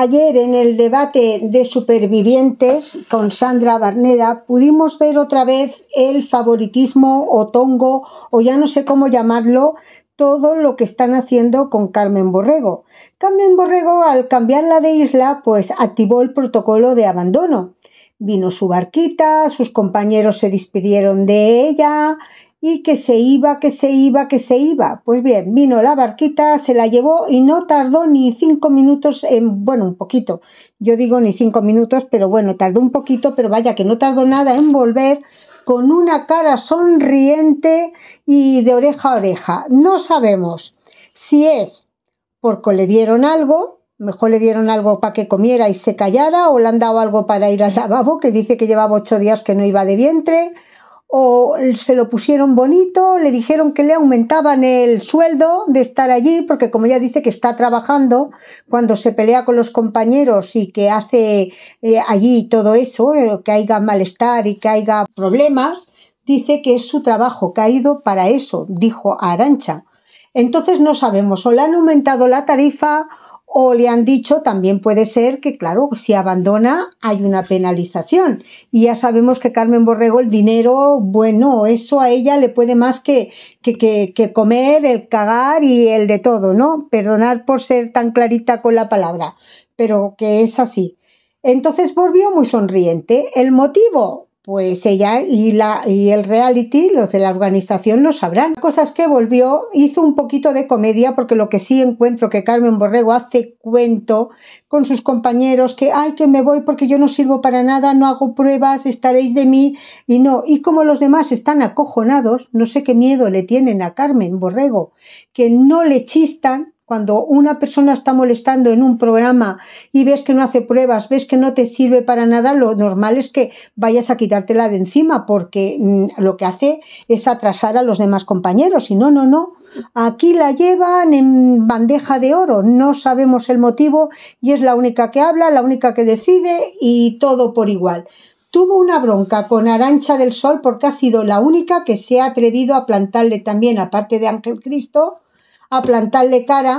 Ayer en el debate de supervivientes con Sandra Barneda pudimos ver otra vez el favoritismo o tongo o ya no sé cómo llamarlo, todo lo que están haciendo con Carmen Borrego. Carmen Borrego al cambiarla de isla pues activó el protocolo de abandono. Vino su barquita, sus compañeros se despidieron de ella, y que se iba, que se iba, que se iba. Pues bien, vino la barquita, se la llevó y no tardó ni cinco minutos en, bueno, un poquito, yo digo ni cinco minutos, pero bueno, tardó un poquito, pero vaya que no tardó nada en volver con una cara sonriente y de oreja a oreja. No sabemos si es porque le dieron algo, mejor le dieron algo para que comiera y se callara, o le han dado algo para ir al lavabo, que dice que llevaba ocho días que no iba de vientre, o se lo pusieron bonito, le dijeron que le aumentaban el sueldo de estar allí, porque como ya dice que está trabajando, cuando se pelea con los compañeros y que hace eh, allí todo eso, eh, que haya malestar y que haya problemas, dice que es su trabajo, que ha ido para eso, dijo Arancha. Entonces no sabemos, o le han aumentado la tarifa o le han dicho, también puede ser que, claro, si abandona hay una penalización. Y ya sabemos que Carmen Borrego, el dinero, bueno, eso a ella le puede más que, que, que, comer, el cagar y el de todo, ¿no? Perdonar por ser tan clarita con la palabra, pero que es así. Entonces volvió muy sonriente. El motivo, pues ella y, la, y el reality, los de la organización, lo sabrán. Cosas que volvió, hizo un poquito de comedia, porque lo que sí encuentro que Carmen Borrego hace cuento con sus compañeros, que, ay, que me voy porque yo no sirvo para nada, no hago pruebas, estaréis de mí, y no. Y como los demás están acojonados, no sé qué miedo le tienen a Carmen Borrego, que no le chistan cuando una persona está molestando en un programa y ves que no hace pruebas, ves que no te sirve para nada, lo normal es que vayas a quitártela de encima porque mm, lo que hace es atrasar a los demás compañeros. Y no, no, no. Aquí la llevan en bandeja de oro, no sabemos el motivo y es la única que habla, la única que decide y todo por igual. Tuvo una bronca con Arancha del Sol porque ha sido la única que se ha atrevido a plantarle también, aparte de Ángel Cristo, a plantarle cara,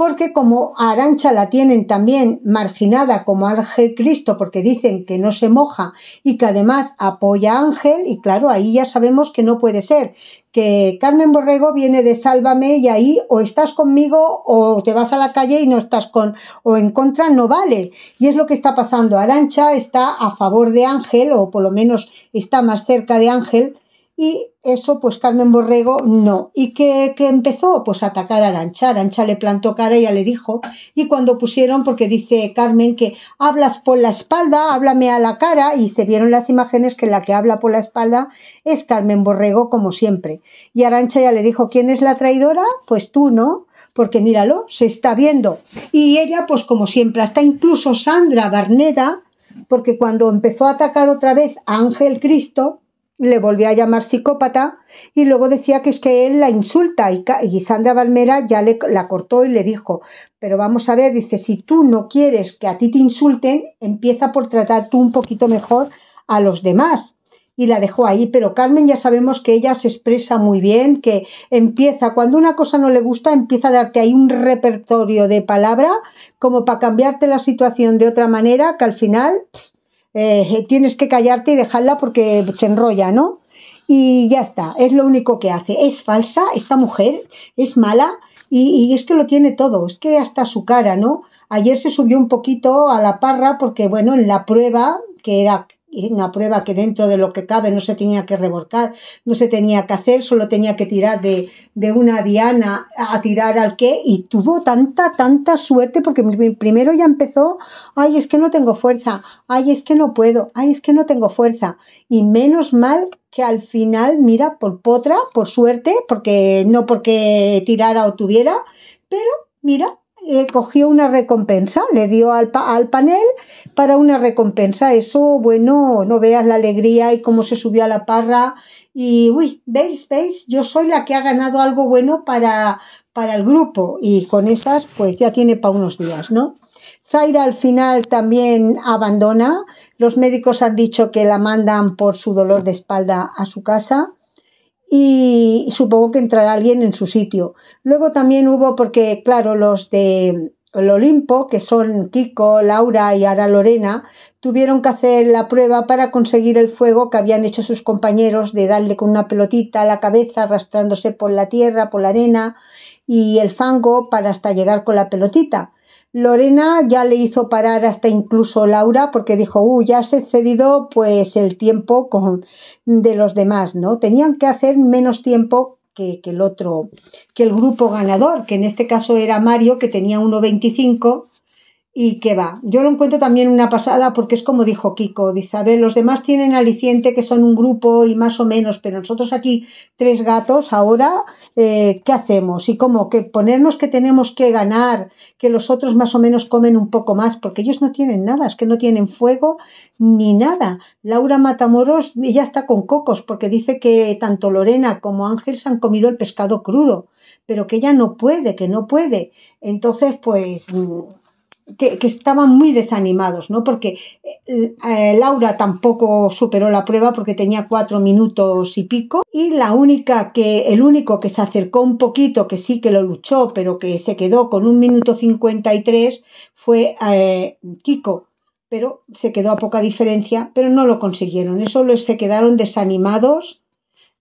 porque como a Arancha la tienen también marginada como Ángel Cristo, porque dicen que no se moja y que además apoya a Ángel, y claro, ahí ya sabemos que no puede ser, que Carmen Borrego viene de Sálvame y ahí o estás conmigo o te vas a la calle y no estás con o en contra no vale. Y es lo que está pasando. Arancha está a favor de Ángel o por lo menos está más cerca de Ángel y eso pues Carmen Borrego no. ¿Y qué, qué empezó? Pues a atacar a Arancha. Arancha le plantó cara y ya le dijo. Y cuando pusieron, porque dice Carmen que hablas por la espalda, háblame a la cara, y se vieron las imágenes que la que habla por la espalda es Carmen Borrego como siempre. Y Arancha ya le dijo, ¿quién es la traidora? Pues tú, ¿no? Porque míralo, se está viendo. Y ella pues como siempre, hasta incluso Sandra Barneda, porque cuando empezó a atacar otra vez a Ángel Cristo, le volvió a llamar psicópata y luego decía que es que él la insulta y, Sandra Balmera ya le, la cortó y le dijo, pero vamos a ver, dice, si tú no quieres que a ti te insulten, empieza por tratar tú un poquito mejor a los demás. Y la dejó ahí, pero Carmen ya sabemos que ella se expresa muy bien, que empieza, cuando una cosa no le gusta, empieza a darte ahí un repertorio de palabra como para cambiarte la situación de otra manera que al final... Eh, tienes que callarte y dejarla porque se enrolla, ¿no? Y ya está, es lo único que hace. Es falsa, esta mujer es mala y es que lo tiene todo, es que hasta su cara, ¿no? Ayer se subió un poquito a la parra porque, bueno, en la prueba, que era una prueba que dentro de lo que cabe no se tenía que revolcar, no se tenía que hacer, solo tenía que tirar de, de una diana a tirar al qué y tuvo tanta, tanta suerte porque primero ya empezó, ay, es que no tengo fuerza, ay, es que no puedo, ay, es que no tengo fuerza y menos mal que al final, mira, por potra, por suerte, porque no porque tirara o tuviera, pero mira, eh, cogió una recompensa, le dio al, al, panel para una recompensa. Eso, bueno, no veas la alegría y cómo se subió a la parra. Y, uy, veis, veis, yo soy la que ha ganado algo bueno para, para el grupo. Y con esas, pues ya tiene para unos días, ¿no? Zaira al final también abandona. Los médicos han dicho que la mandan por su dolor de espalda a su casa y supongo que entrará alguien en su sitio. Luego también hubo, porque claro, los de el Olimpo, que son Kiko, Laura y Ara Lorena, tuvieron que hacer la prueba para conseguir el fuego que habían hecho sus compañeros de darle con una pelotita a la cabeza, arrastrándose por la tierra, por la arena y el fango para hasta llegar con la pelotita. Lorena ya le hizo parar hasta incluso Laura porque dijo, uh, ya has excedido pues el tiempo con, de los demás, ¿no? Tenían que hacer menos tiempo que, el otro, que el grupo ganador, que en este caso era Mario, que tenía 1.25 y que va. Yo lo encuentro también una pasada porque es como dijo Kiko, dice, a ver, los demás tienen aliciente que son un grupo y más o menos, pero nosotros aquí tres gatos ahora, eh, ¿qué hacemos? Y como que ponernos que tenemos que ganar, que los otros más o menos comen un poco más, porque ellos no tienen nada, es que no tienen fuego ni nada. Laura Matamoros, ella está con cocos porque dice que tanto Lorena como Ángel se han comido el pescado crudo, pero que ella no puede, que no puede. Entonces, pues mm, que, estaban muy desanimados, ¿no? Porque eh, eh, Laura tampoco superó la prueba porque tenía cuatro minutos y pico y la única que, el único que se acercó un poquito, que sí que lo luchó, pero que se quedó con un minuto cincuenta y tres fue eh, Kiko, pero se quedó a poca diferencia, pero no lo consiguieron. Eso se quedaron desanimados.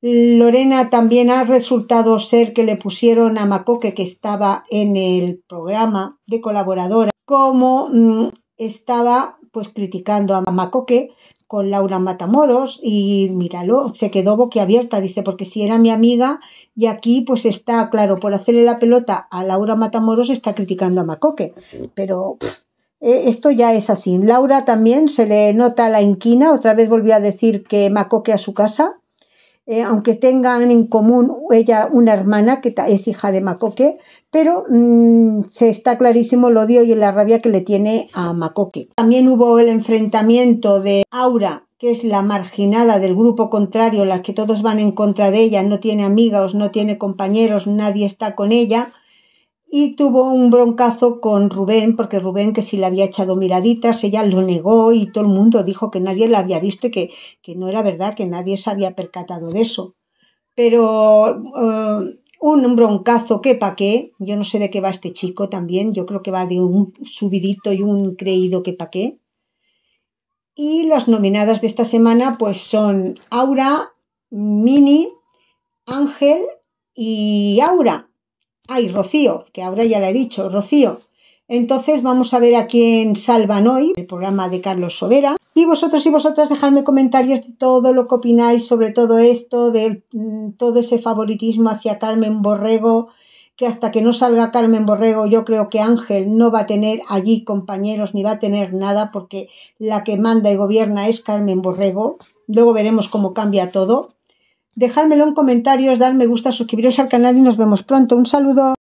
Lorena también ha resultado ser que le pusieron a Macoque, que estaba en el programa de colaboradora, como mm, estaba pues criticando a Macoque con Laura Matamoros y míralo, se quedó boquiabierta, dice, porque si era mi amiga y aquí pues está, claro, por hacerle la pelota a Laura Matamoros está criticando a Macoque, pero e, esto ya es así. Laura también se le nota la inquina, otra vez volvió a decir que Macoque a su casa, eh, aunque tengan en común ella una hermana que es hija de Makoke, pero mm, se está clarísimo el odio y la rabia que le tiene a Makoke. También hubo el enfrentamiento de Aura que es la marginada del grupo contrario, la que todos van en contra de ella, no tiene amigas, no tiene compañeros, nadie está con ella, y tuvo un broncazo con Rubén, porque Rubén que si le había echado miraditas, ella lo negó y todo el mundo dijo que nadie la había visto y que, no era verdad, que nadie se había percatado de eso. Pero eh, un broncazo que pa' qué, yo no sé de qué va este chico también, yo creo que va de un subidito y un creído que pa' qué. Y las nominadas de esta semana pues son Aura, Mini, Ángel y Aura. Ay, Rocío, que ahora ya la he dicho, Rocío. Entonces vamos a ver a quién salvan hoy, el programa de Carlos Sobera. Y vosotros y vosotras dejadme comentarios de todo lo que opináis sobre todo esto, de mm, todo ese favoritismo hacia Carmen Borrego, que hasta que no salga Carmen Borrego yo creo que Ángel no va a tener allí compañeros ni va a tener nada porque la que manda y gobierna es Carmen Borrego. Luego veremos cómo cambia todo dejármelo en comentarios, dar me gusta, suscribiros al canal y nos vemos pronto. Un saludo.